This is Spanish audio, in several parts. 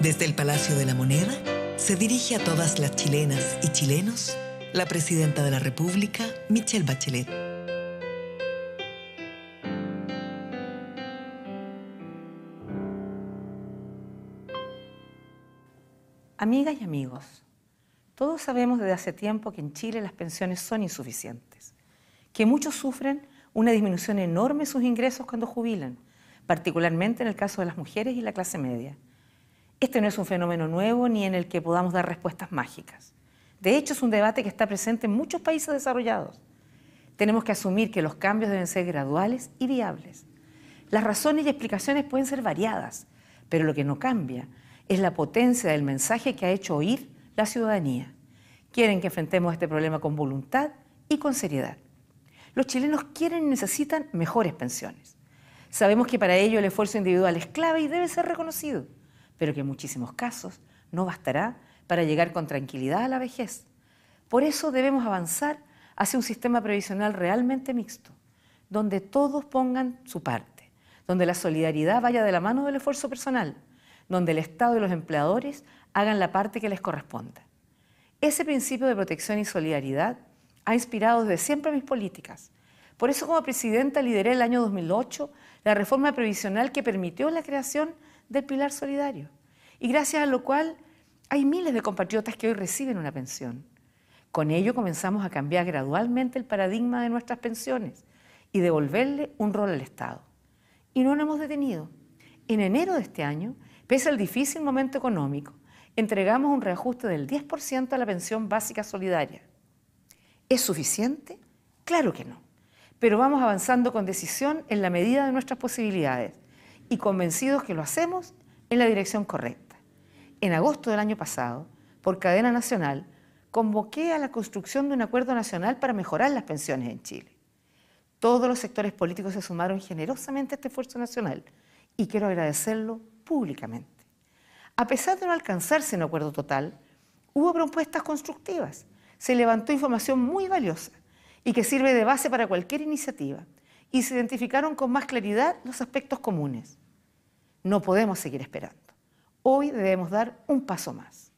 Desde el Palacio de la Moneda se dirige a todas las chilenas y chilenos la presidenta de la República, Michelle Bachelet. Amigas y amigos, todos sabemos desde hace tiempo que en Chile las pensiones son insuficientes, que muchos sufren una disminución enorme en sus ingresos cuando jubilan, particularmente en el caso de las mujeres y la clase media este no es un fenómeno nuevo ni en el que podamos dar respuestas mágicas. De hecho, es un debate que está presente en muchos países desarrollados. Tenemos que asumir que los cambios deben ser graduales y viables. Las razones y explicaciones pueden ser variadas, pero lo que no cambia es la potencia del mensaje que ha hecho oír la ciudadanía. Quieren que enfrentemos este problema con voluntad y con seriedad. Los chilenos quieren y necesitan mejores pensiones. Sabemos que para ello el esfuerzo individual es clave y debe ser reconocido pero que en muchísimos casos no bastará para llegar con tranquilidad a la vejez. Por eso debemos avanzar hacia un sistema previsional realmente mixto, donde todos pongan su parte, donde la solidaridad vaya de la mano del esfuerzo personal, donde el Estado y los empleadores hagan la parte que les corresponda. Ese principio de protección y solidaridad ha inspirado desde siempre mis políticas. Por eso como presidenta lideré el año 2008 la reforma previsional que permitió la creación del pilar solidario. Y gracias a lo cual hay miles de compatriotas que hoy reciben una pensión. Con ello comenzamos a cambiar gradualmente el paradigma de nuestras pensiones y devolverle un rol al Estado. Y no nos hemos detenido. En enero de este año, pese al difícil momento económico, entregamos un reajuste del 10% a la pensión básica solidaria. ¿Es suficiente? Claro que no. Pero vamos avanzando con decisión en la medida de nuestras posibilidades y convencidos que lo hacemos en la dirección correcta. En agosto del año pasado, por cadena nacional, convoqué a la construcción de un acuerdo nacional para mejorar las pensiones en Chile. Todos los sectores políticos se sumaron generosamente a este esfuerzo nacional y quiero agradecerlo públicamente. A pesar de no alcanzarse un acuerdo total, hubo propuestas constructivas, se levantó información muy valiosa y que sirve de base para cualquier iniciativa y se identificaron con más claridad los aspectos comunes. No podemos seguir esperando. Hoy debemos dar un paso más.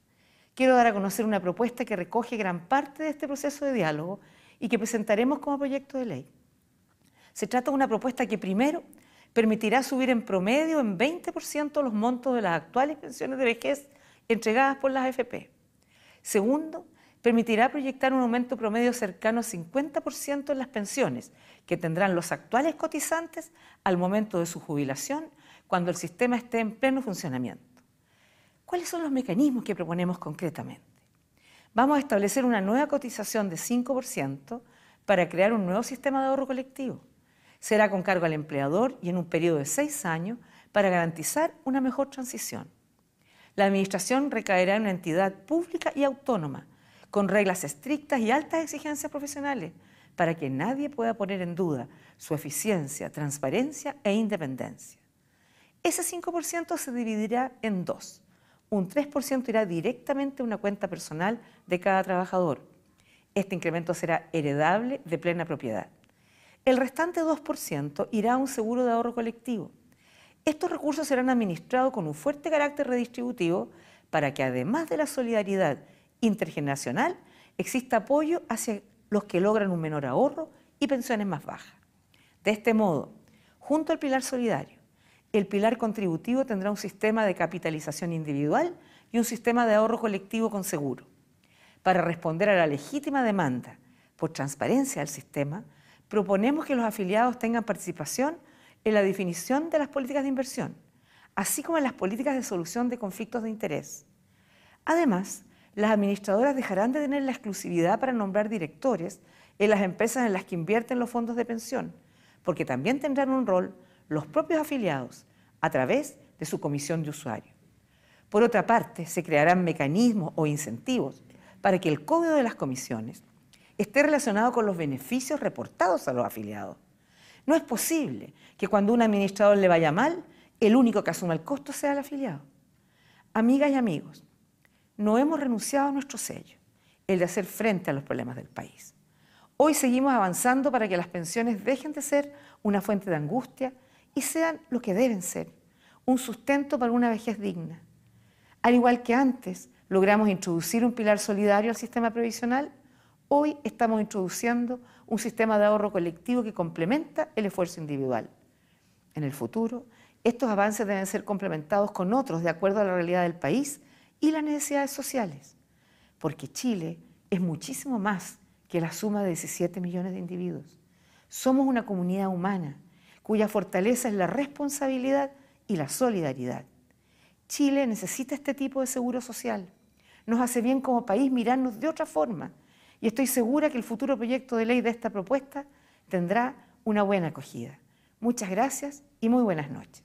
Quiero dar a conocer una propuesta que recoge gran parte de este proceso de diálogo y que presentaremos como proyecto de ley. Se trata de una propuesta que primero permitirá subir en promedio en 20% los montos de las actuales pensiones de vejez entregadas por las AFP. Segundo, permitirá proyectar un aumento promedio cercano al 50% en las pensiones que tendrán los actuales cotizantes al momento de su jubilación, cuando el sistema esté en pleno funcionamiento. ¿Cuáles son los mecanismos que proponemos concretamente? Vamos a establecer una nueva cotización de 5% para crear un nuevo sistema de ahorro colectivo. Será con cargo al empleador y en un periodo de seis años para garantizar una mejor transición. La administración recaerá en una entidad pública y autónoma con reglas estrictas y altas exigencias profesionales para que nadie pueda poner en duda su eficiencia, transparencia e independencia. Ese 5% se dividirá en dos. Un 3% irá directamente a una cuenta personal de cada trabajador. Este incremento será heredable de plena propiedad. El restante 2% irá a un seguro de ahorro colectivo. Estos recursos serán administrados con un fuerte carácter redistributivo para que además de la solidaridad intergeneracional, existe apoyo hacia los que logran un menor ahorro y pensiones más bajas. De este modo, junto al pilar solidario, el pilar contributivo tendrá un sistema de capitalización individual y un sistema de ahorro colectivo con seguro. Para responder a la legítima demanda por transparencia del sistema, proponemos que los afiliados tengan participación en la definición de las políticas de inversión, así como en las políticas de solución de conflictos de interés. Además, las administradoras dejarán de tener la exclusividad para nombrar directores en las empresas en las que invierten los fondos de pensión, porque también tendrán un rol los propios afiliados a través de su comisión de usuario. Por otra parte, se crearán mecanismos o incentivos para que el código de las comisiones esté relacionado con los beneficios reportados a los afiliados. No es posible que cuando a un administrador le vaya mal, el único que asuma el costo sea el afiliado. Amigas y amigos, no hemos renunciado a nuestro sello, el de hacer frente a los problemas del país. Hoy seguimos avanzando para que las pensiones dejen de ser una fuente de angustia y sean lo que deben ser, un sustento para una vejez digna. Al igual que antes logramos introducir un pilar solidario al sistema previsional, hoy estamos introduciendo un sistema de ahorro colectivo que complementa el esfuerzo individual. En el futuro, estos avances deben ser complementados con otros de acuerdo a la realidad del país y las necesidades sociales, porque Chile es muchísimo más que la suma de 17 millones de individuos. Somos una comunidad humana cuya fortaleza es la responsabilidad y la solidaridad. Chile necesita este tipo de seguro social. Nos hace bien como país mirarnos de otra forma y estoy segura que el futuro proyecto de ley de esta propuesta tendrá una buena acogida. Muchas gracias y muy buenas noches.